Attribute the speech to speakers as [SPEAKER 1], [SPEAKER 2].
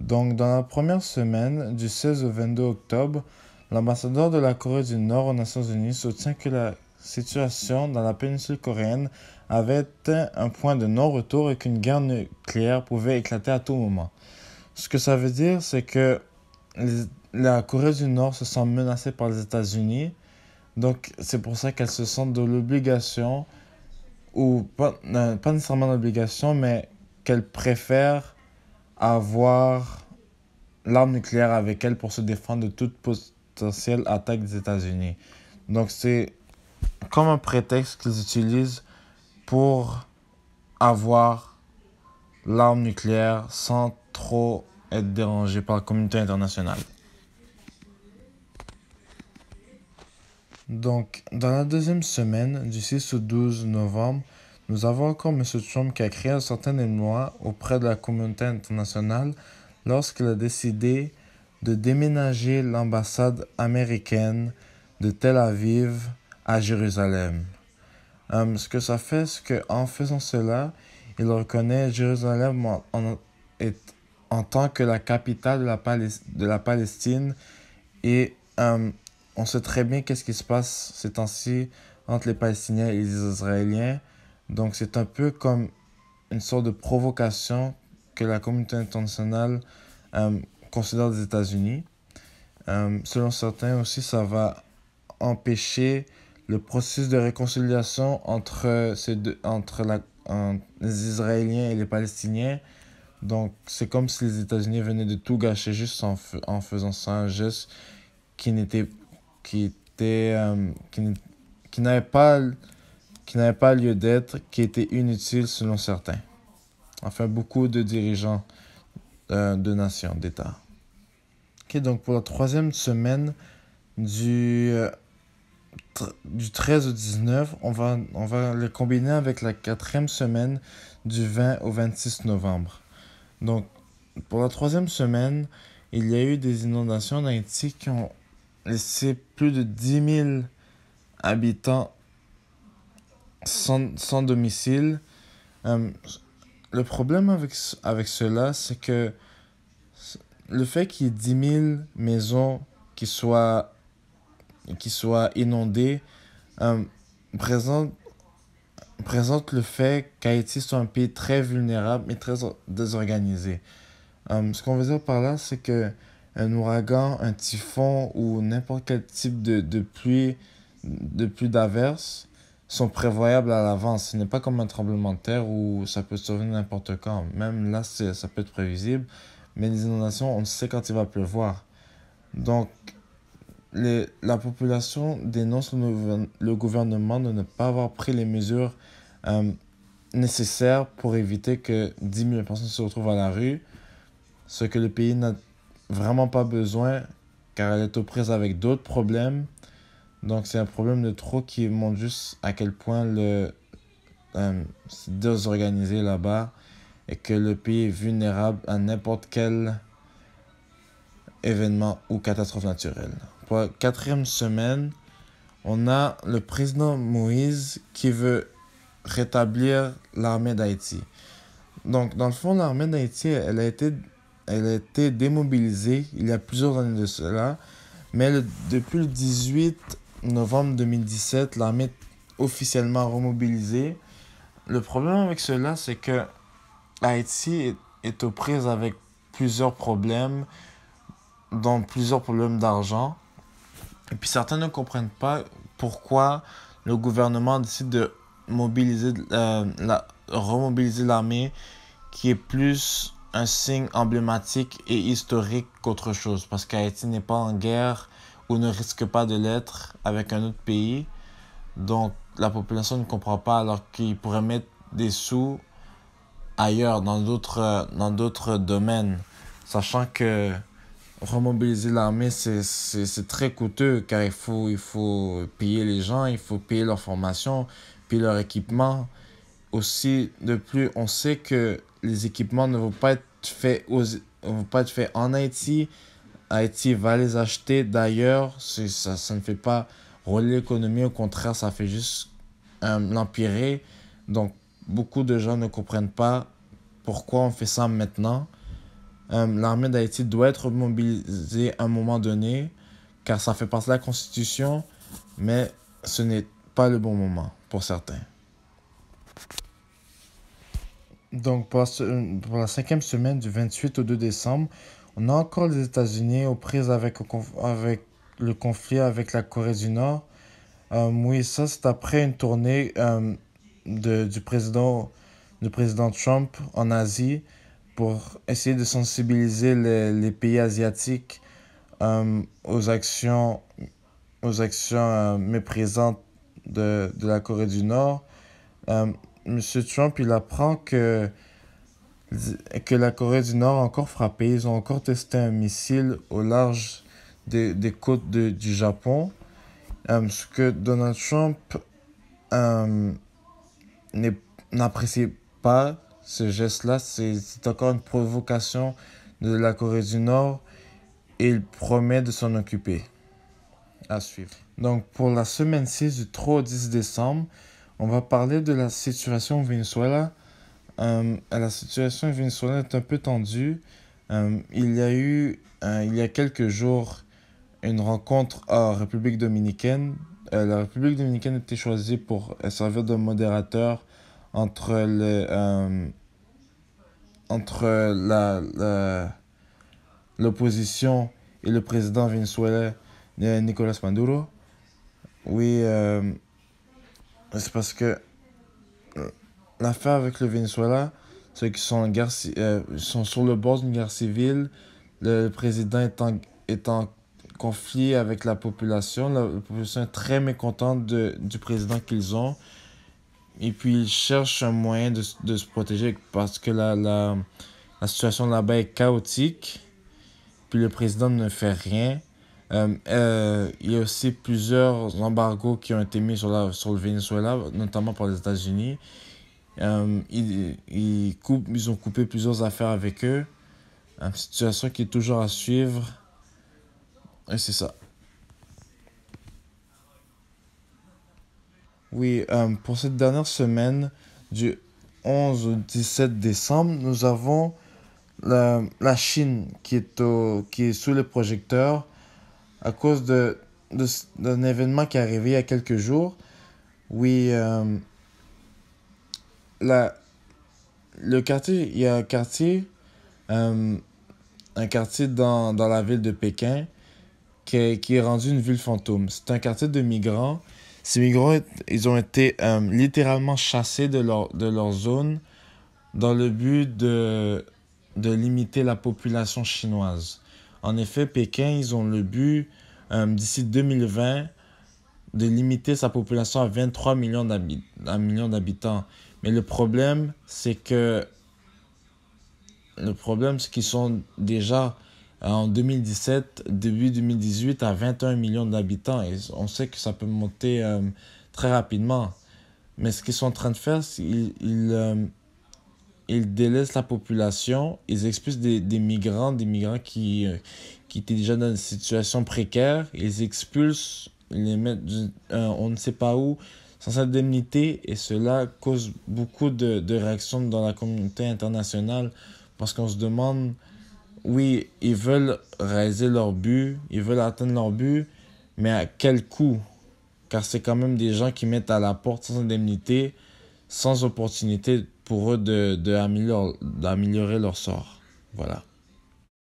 [SPEAKER 1] Donc, dans la première semaine, du 16 au 22 octobre, l'ambassadeur de la Corée du Nord aux Nations Unies soutient que la situation dans la péninsule coréenne avait un point de non-retour et qu'une guerre nucléaire pouvait éclater à tout moment. Ce que ça veut dire, c'est que la Corée du Nord se sent menacée par les États-Unis, donc c'est pour ça qu'elle se sent de l'obligation, ou pas, euh, nécessairement d'obligation, mais qu'elle préfère avoir l'arme nucléaire avec elle pour se défendre de toute potentielle attaque des États-Unis. Donc c'est comme un prétexte qu'ils utilisent pour avoir l'arme nucléaire sans trop être dérangé par la communauté internationale. Donc, dans la deuxième semaine du 6 au 12 novembre, nous avons encore M. Trump qui a créé un certain émoi auprès de la communauté internationale lorsqu'il a décidé de déménager l'ambassade américaine de Tel Aviv à Jérusalem. Euh, ce que ça fait, c'est qu'en faisant cela, il reconnaît Jérusalem en, tant que la capitale de la, Palestine et euh, on sait très bien qu'est-ce qui se passe ces temps-ci entre les Palestiniens et les Israéliens. Donc c'est un peu comme une sorte de provocation que la communauté internationale euh, considère des États-Unis. Euh, selon certains aussi, ça va empêcher le processus de réconciliation entre, ces deux, entre les Israéliens et les Palestiniens. Donc c'est comme si les États-Unis venaient de tout gâcher juste en, faisant ça, un geste qui n'était qui était, euh, qui n'avait pas qui n'avait pas lieu d'être, qui était inutile selon certains. Enfin, beaucoup de dirigeants euh, de nations, d'États. Okay, donc pour la troisième semaine du, euh, du 13 au 19, on va, on va le combiner avec la quatrième semaine du 20 au 26 novembre. Donc pour la troisième semaine, il y a eu des inondations en qui ont laissé plus de 10 000 habitants sans, domicile. Euh, le problème avec, avec cela, c'est que le fait qu'il y ait 10 000 maisons qui soient, qui soient inondées euh, présente, présente le fait qu'Haïti soit un pays très vulnérable et très désorganisé. Euh, ce qu'on veut dire par là, c'est que un ouragan, un typhon ou n'importe quel type de, de pluie, de pluie d'averse, sont prévoyables à l'avance. Ce n'est pas comme un tremblement de terre où ça peut survenir n'importe quand. Même là, ça peut être prévisible. Mais les inondations, on sait quand il va pleuvoir. Donc, les, la population dénonce le, gouvernement de ne pas avoir pris les mesures euh, nécessaires pour éviter que 10 000 personnes se retrouvent à la rue, ce que le pays n'a vraiment pas besoin car elle est aux prises avec d'autres problèmes donc c'est un problème de trop qui montre juste à quel point le euh, c'est désorganisé là-bas et que le pays est vulnérable à n'importe quel événement ou catastrophe naturelle. Pour la quatrième semaine, on a le président Moïse qui veut rétablir l'armée d'Haïti. Donc, dans le fond, l'armée d'Haïti, elle a été elle démobilisée il y a plusieurs années de cela. Mais depuis le 18 novembre 2017, l'armée est officiellement remobilisée. Le problème avec cela, c'est que Haïti est, aux prises avec plusieurs problèmes, dont plusieurs problèmes d'argent. Et puis certains ne comprennent pas pourquoi le gouvernement décide de mobiliser, euh, la, remobiliser l'armée, qui est plus un signe emblématique et historique qu'autre chose, parce qu'Haïti n'est pas en guerre, ou ne risque pas de l'être avec un autre pays. Donc la population ne comprend pas alors qu'ils pourraient mettre des sous ailleurs, dans d'autres, dans d'autres domaines. Sachant que remobiliser l'armée, c'est, très coûteux car il faut, il faut payer les gens, il faut payer leur formation, puis leur équipement. Aussi, de plus, on sait que les équipements ne vont pas être faits, vont pas être faits en Haïti, Haïti va les acheter d'ailleurs. Ça, ça ne fait pas rouler l'économie, au contraire, ça fait juste l'empirer. Donc, beaucoup de gens ne comprennent pas pourquoi on fait ça maintenant. Euh, l'armée d'Haïti doit être mobilisée à un moment donné, car ça fait partie de la Constitution, mais ce n'est pas le bon moment pour certains. Donc, pour la cinquième semaine du 28 au 2 décembre, on a encore les États-Unis aux prises avec, le conflit avec la Corée du Nord. Euh, oui, ça c'est après une tournée euh, du, président, Trump en Asie pour essayer de sensibiliser les, pays asiatiques euh, aux actions, méprisantes de, de, la Corée du Nord. Monsieur Trump, il apprend que que la Corée du Nord a encore frappé. Ils ont encore testé un missile au large des, côtes du Japon. Euh, ce que Donald Trump euh, n'apprécie pas, ce geste-là, c'est encore une provocation de la Corée du Nord et il promet de s'en occuper. À suivre. Donc pour la semaine 6 du 3 au 10 décembre, on va parler de la situation au Venezuela euh, la situation vénézuélienne est un peu tendue. Euh, il y a eu, euh, il y a quelques jours, une rencontre en République dominicaine. la République dominicaine a été choisie pour servir de modérateur entre, les, entre la, l'opposition et le président vénézuélien Nicolas Maduro. Oui, c'est parce que l'affaire avec le Venezuela, c'est qu'ils euh, sont, sont sur le bord d'une guerre civile. Le président est en, est en conflit avec la population. La, population est très mécontente de, du président qu'ils ont. Et puis, ils cherchent un moyen de, de se protéger parce que la, la, la situation là-bas est chaotique. Puis le président ne fait rien. Euh, euh, il y a aussi plusieurs embargos qui ont été mis sur, la, sur le Venezuela, notamment par les États-Unis. Euh, ils, ils, ont coupé plusieurs affaires avec eux. Une situation qui est toujours à suivre. Et c'est ça. Oui, euh, pour cette dernière semaine, du 11 au 17 décembre, nous avons la, la Chine qui est, au, qui est sous les projecteurs à cause d'un de, d'un événement qui est arrivé il y a quelques jours. Oui, euh, la, le quartier, il y a un quartier, euh, un quartier dans, dans, la ville de Pékin qui est, qui est rendu une ville fantôme. C'est un quartier de migrants. Ces migrants, ils ont été euh, littéralement chassés de leur, de leur zone dans le but de, de limiter la population chinoise. En effet, Pékin, ils ont le but, euh, d'ici 2020, de limiter sa population à 23 millions d'habitants. Mais le problème, c'est que le problème, c'est qu'ils sont déjà euh, en 2017, début 2018, à 21 millions d'habitants. Et on sait que ça peut monter euh, très rapidement. Mais ce qu'ils sont en train de faire, c'est qu'ils euh, ils, délaissent la population, ils expulsent des, migrants, des migrants qui, qui étaient déjà dans une situation précaire, ils expulsent les mettre euh, on ne sait pas où sans indemnité et cela cause beaucoup de, réactions dans la communauté internationale parce qu'on se demande, oui, ils veulent réaliser leur but, ils veulent atteindre leur but, mais à quel coût Car c'est quand même des gens qui mettent à la porte sans indemnité, sans opportunité pour eux d'améliorer de, leur sort. Voilà.